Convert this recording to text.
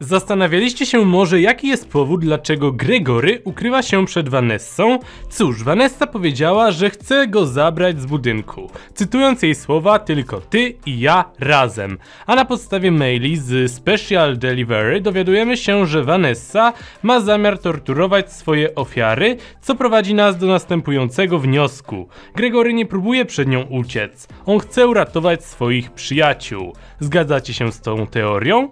Zastanawialiście się może jaki jest powód dlaczego Gregory ukrywa się przed Vanessą? Cóż, Vanessa powiedziała, że chce go zabrać z budynku. Cytując jej słowa, tylko ty i ja razem. A na podstawie maili z Special Delivery dowiadujemy się, że Vanessa ma zamiar torturować swoje ofiary, co prowadzi nas do następującego wniosku. Gregory nie próbuje przed nią uciec. On chce uratować swoich przyjaciół. Zgadzacie się z tą teorią?